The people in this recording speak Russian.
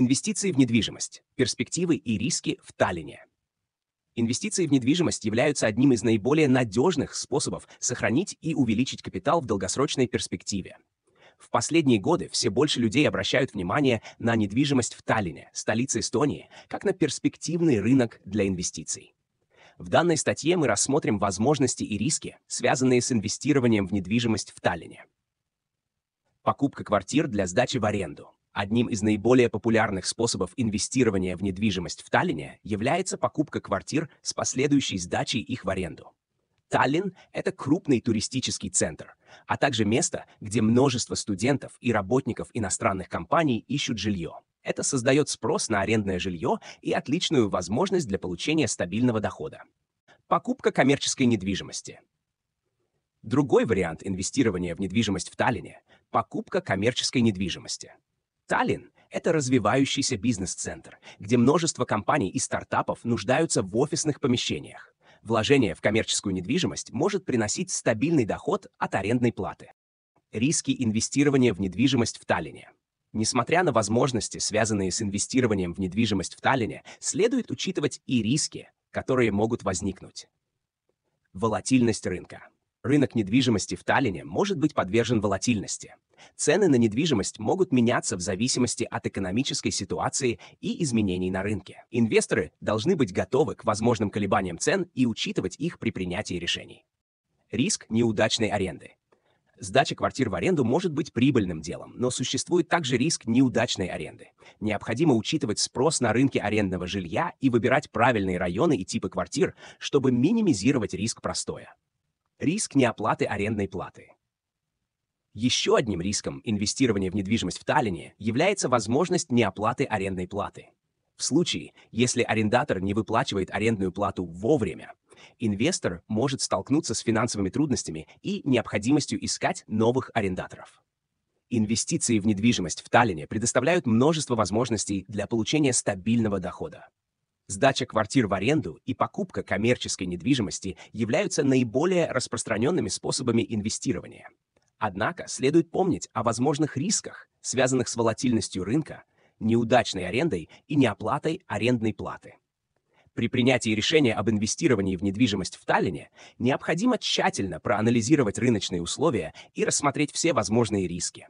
Инвестиции в недвижимость. Перспективы и риски в Таллине. Инвестиции в недвижимость являются одним из наиболее надежных способов сохранить и увеличить капитал в долгосрочной перспективе. В последние годы все больше людей обращают внимание на недвижимость в Таллине, столице Эстонии, как на перспективный рынок для инвестиций. В данной статье мы рассмотрим возможности и риски, связанные с инвестированием в недвижимость в Таллине. Покупка квартир для сдачи в аренду – Одним из наиболее популярных способов инвестирования в недвижимость в Таллине является покупка квартир с последующей сдачей их в аренду. Таллин – это крупный туристический центр, а также место, где множество студентов и работников иностранных компаний ищут жилье. Это создает спрос на арендное жилье и отличную возможность для получения стабильного дохода. Покупка коммерческой недвижимости. Другой вариант инвестирования в недвижимость в Таллине – покупка коммерческой недвижимости. Таллин – это развивающийся бизнес-центр, где множество компаний и стартапов нуждаются в офисных помещениях. Вложение в коммерческую недвижимость может приносить стабильный доход от арендной платы. Риски инвестирования в недвижимость в Таллине. Несмотря на возможности, связанные с инвестированием в недвижимость в Таллине, следует учитывать и риски, которые могут возникнуть. Волатильность рынка. Рынок недвижимости в Таллине может быть подвержен волатильности. Цены на недвижимость могут меняться в зависимости от экономической ситуации и изменений на рынке. Инвесторы должны быть готовы к возможным колебаниям цен и учитывать их при принятии решений. Риск неудачной аренды. Сдача квартир в аренду может быть прибыльным делом, но существует также риск неудачной аренды. Необходимо учитывать спрос на рынке арендного жилья и выбирать правильные районы и типы квартир, чтобы минимизировать риск простоя. Риск неоплаты арендной платы. Еще одним риском инвестирования в недвижимость в Таллине является возможность неоплаты арендной платы. В случае, если арендатор не выплачивает арендную плату вовремя, инвестор может столкнуться с финансовыми трудностями и необходимостью искать новых арендаторов. Инвестиции в недвижимость в Таллине предоставляют множество возможностей для получения стабильного дохода. Сдача квартир в аренду и покупка коммерческой недвижимости являются наиболее распространенными способами инвестирования. Однако следует помнить о возможных рисках, связанных с волатильностью рынка, неудачной арендой и неоплатой арендной платы. При принятии решения об инвестировании в недвижимость в Таллине необходимо тщательно проанализировать рыночные условия и рассмотреть все возможные риски.